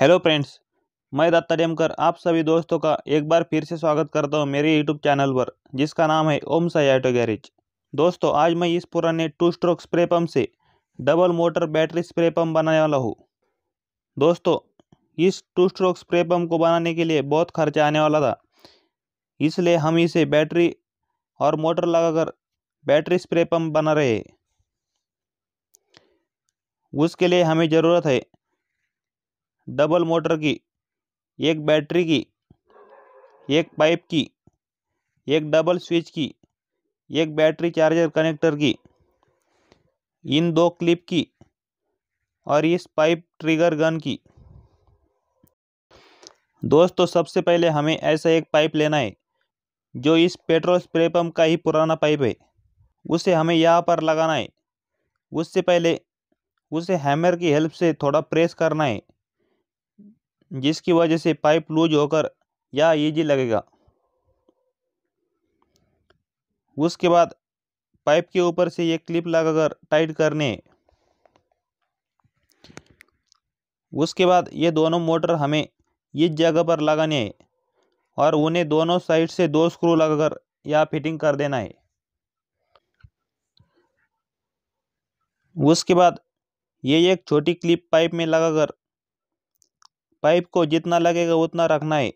hello friends मैं दत्ता डेमकर आप सभी दोस्तों का एक बार फिर से स्वागत करता हूं मेरे यूट्यूब चैनल पर जिसका नाम है ओम साई ऑटो गैरेज दोस्तों आज मैं इस पुराने टू स्ट्रोक स्प्रे पम्प से double motor battery spray pump बनाने वाला हूँ दोस्तों इस टू स्ट्रोक स्प्रे पम्प को बनाने के लिए बहुत खर्चा आने वाला था इसलिए हम इसे बैटरी और मोटर लगाकर बैटरी स्प्रे पम्प बना रहे उसके लिए हमें ज़रूरत है डबल मोटर की एक बैटरी की एक पाइप की एक डबल स्विच की एक बैटरी चार्जर कनेक्टर की इन दो क्लिप की और इस पाइप ट्रिगर गन की दोस्तों सबसे पहले हमें ऐसा एक पाइप लेना है जो इस पेट्रोल स्प्रे पम्प का ही पुराना पाइप है उसे हमें यहाँ पर लगाना है उससे पहले उसे हैमर की हेल्प से थोड़ा प्रेस करना है जिसकी वजह से पाइप लूज होकर या ईजी लगेगा उसके बाद पाइप के ऊपर से ये क्लिप लगाकर टाइट करने उसके बाद ये दोनों मोटर हमें इस जगह पर लगाने और उन्हें दोनों साइड से दो स्क्रू लगाकर या फिटिंग कर देना है उसके बाद ये एक छोटी क्लिप पाइप में लगाकर पाइप को जितना लगेगा उतना रखना है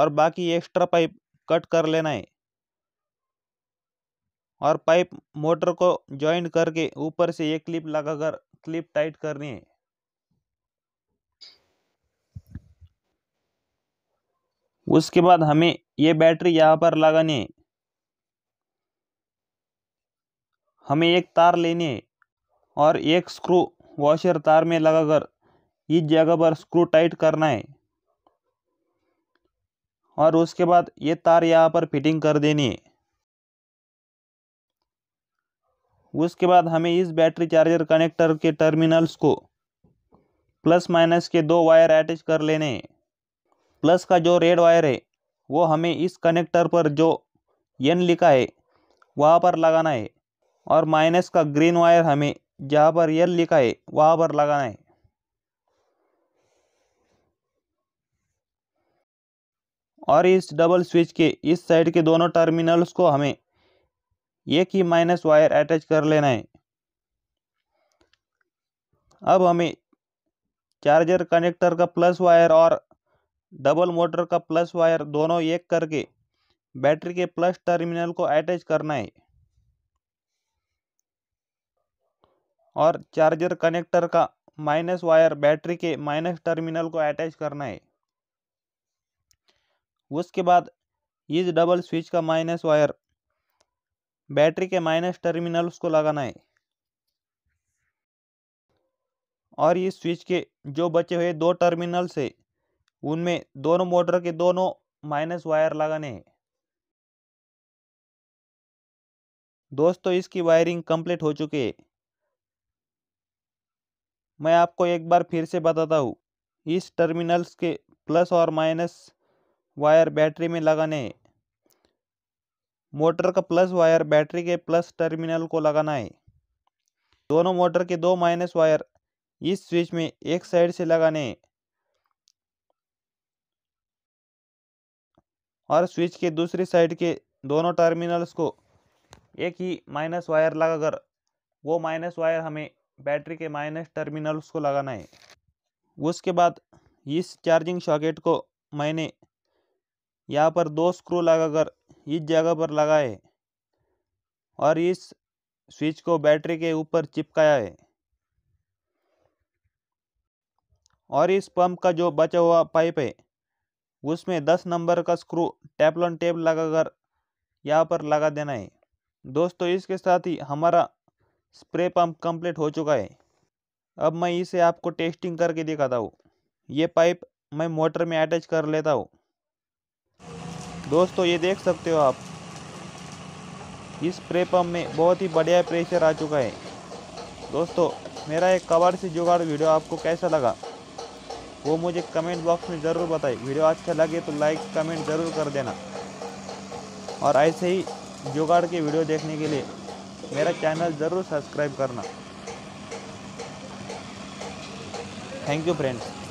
और बाकी एक्स्ट्रा पाइप कट कर लेना है और पाइप मोटर को जॉइंट करके ऊपर से एक क्लिप लगाकर क्लिप टाइट करनी है उसके बाद हमें ये बैटरी यहाँ पर लगानी है हमें एक तार लेनी है और एक स्क्रू वॉशर तार में लगाकर इस जगह पर स्क्रू टाइट करना है और उसके बाद ये तार यहाँ पर फिटिंग कर देनी है उसके बाद हमें इस बैटरी चार्जर कनेक्टर के टर्मिनल्स को प्लस माइनस के दो वायर अटैच कर लेने हैं प्लस का जो रेड वायर है वो हमें इस कनेक्टर पर जो एन लिखा है वहाँ पर लगाना है और माइनस का ग्रीन वायर हमें जहाँ पर एल लिखा है वहाँ पर लगाना है और इस डबल स्विच के इस साइड के दोनों टर्मिनल्स को हमें एक ही माइनस वायर अटैच कर लेना है अब हमें चार्जर कनेक्टर का प्लस वायर और डबल मोटर का प्लस वायर दोनों एक करके बैटरी के प्लस टर्मिनल को अटैच करना है और चार्जर कनेक्टर का माइनस वायर बैटरी के माइनस टर्मिनल को अटैच करना है उसके बाद इस डबल स्विच का माइनस वायर बैटरी के माइनस टर्मिनल उसको लगाना है और इस स्विच के जो बचे हुए दो टर्मिनल से उनमें दोनों मोटर के दोनों माइनस वायर लगाने हैं दोस्तों इसकी वायरिंग कंप्लीट हो चुकी है मैं आपको एक बार फिर से बताता हूँ इस टर्मिनल्स के प्लस और माइनस वायर बैटरी में लगाने मोटर का प्लस वायर बैटरी के प्लस टर्मिनल को लगाना है दोनों मोटर के दो माइनस वायर इस स्विच में एक साइड से लगाने और स्विच के दूसरी साइड के दोनों टर्मिनल्स को एक ही माइनस वायर लगाकर वो माइनस वायर हमें बैटरी के माइनस टर्मिनल्स को लगाना है उसके बाद इस चार्जिंग सॉकेट को मैंने यहाँ पर दो स्क्रू लगाकर इस जगह पर लगाए और इस स्विच को बैटरी के ऊपर चिपकाया है और इस पंप का जो बचा हुआ पाइप है उसमें दस नंबर का स्क्रू टैपलॉन टेप लगाकर यहाँ पर लगा देना है दोस्तों इसके साथ ही हमारा स्प्रे पंप कंप्लीट हो चुका है अब मैं इसे आपको टेस्टिंग करके दिखाता हूँ ये पाइप मैं मोटर में अटैच कर लेता हूँ दोस्तों ये देख सकते हो आप इस स्प्रे पंप में बहुत ही बढ़िया प्रेशर आ चुका है दोस्तों मेरा एक कबाड़ से जुगाड़ वीडियो आपको कैसा लगा वो मुझे कमेंट बॉक्स में ज़रूर बताएं वीडियो अच्छा लगे तो लाइक कमेंट ज़रूर कर देना और ऐसे ही जुगाड़ के वीडियो देखने के लिए मेरा चैनल ज़रूर सब्सक्राइब करना थैंक यू फ्रेंड्स